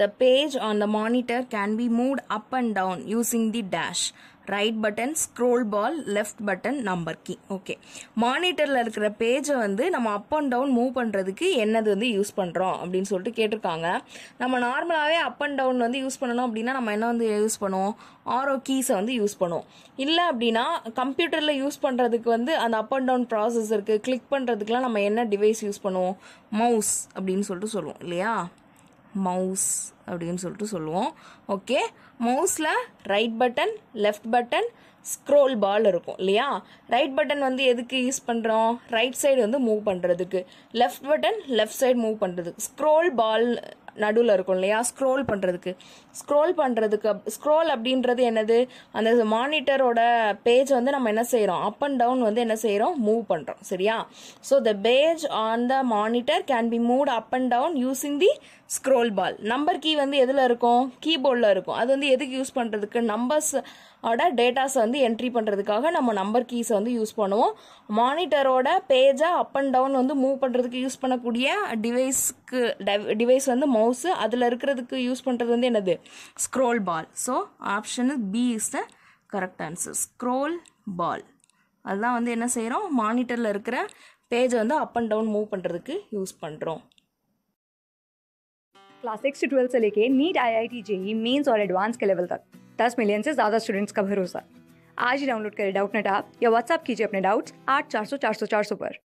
The page on the monitor can be moved up and down using the dash. Right button scroll ball left button number key okay மானிட்டரில் இருக்கிற பேஜை வந்து நம்ம அப் and down move பண்ணுறதுக்கு என்னது வந்து use பண்ணுறோம் அப்படின்னு சொல்லிட்டு கேட்டிருக்காங்க நம்ம நார்மலாகவே அப் அண்ட் டவுன் வந்து யூஸ் பண்ணணும் அப்படின்னா நம்ம என்ன வந்து யூஸ் பண்ணுவோம் ஆரோ கீஸை வந்து யூஸ் பண்ணுவோம் இல்லை அப்படின்னா கம்ப்யூட்டரில் யூஸ் பண்ணுறதுக்கு வந்து அந்த அப் அண்ட் டவுன் ப்ராசஸ் இருக்குது கிளிக் பண்ணுறதுக்குலாம் நம்ம என்ன டிவைஸ் யூஸ் பண்ணுவோம் மவுஸ் அப்படின்னு சொல்லிட்டு சொல்லுவோம் இல்லையா மவுஸ் அப்படின்னு சொல்லிட்டு சொல்லுவோம் ஓகே மவுஸில் right button left button scroll ball இருக்கும் இல்லையா ரைட் பட்டன் வந்து எதுக்கு யூஸ் பண்ணுறோம் ரைட் சைடு வந்து மூவ் பண்ணுறதுக்கு left button left side move பண்ணுறதுக்கு ஸ்க்ரோல் பால் நடுவில் இருக்கும் இல்லையா ஸ்க்ரோல் பண்ணுறதுக்கு ஸ்க்ரோல் பண்ணுறதுக்கு ஸ்க்ரோல் அப்படின்றது என்னது அந்த மானிட்டரோட பேஜ் வந்து நம்ம என்ன செய்கிறோம் அப் அண்ட் டவுன் வந்து என்ன செய்கிறோம் மூவ் பண்ணுறோம் சரியா so the page on the monitor can be move up and down using the scroll ball number key வந்து எதில் இருக்கும் கீபோர்டில் இருக்கும் அது வந்து எதுக்கு யூஸ் பண்ணுறதுக்கு நம்பர்ஸ் ஆட டேட்டாஸை வந்து என்ட்ரி பண்ணுறதுக்காக நம்ம நம்பர் கீஸை வந்து யூஸ் பண்ணுவோம் மானிட்டரோட பேஜை அப் அண்ட் டவுன் வந்து மூவ் பண்ணுறதுக்கு யூஸ் பண்ணக்கூடிய டிவைஸ் இதுக்கு டிவைஸ் வந்து மவுஸு அதில் இருக்கிறதுக்கு யூஸ் பண்ணுறது வந்து என்னது scroll ball so option B is the correct answer scroll ball அதுதான் வந்து என்ன செய்கிறோம் மானிட்டரில் இருக்கிற பேஜை வந்து அப் அண்ட் டவுன் மூவ் பண்ணுறதுக்கு யூஸ் பண்ணுறோம் क्लास सिक्स से ट्वेल्थ से लेके NEET I I T JEE mains और एडवांस के लेवल तक दस मिलियन से ज़्यादा स्टूडेंट्स का भरोसा आज ही डाउनलोड करें डाउट नेट आप या व्हाट्सअप कीजिए अपने डाउट्स आठ चार सौ चार सौ चार सौ पर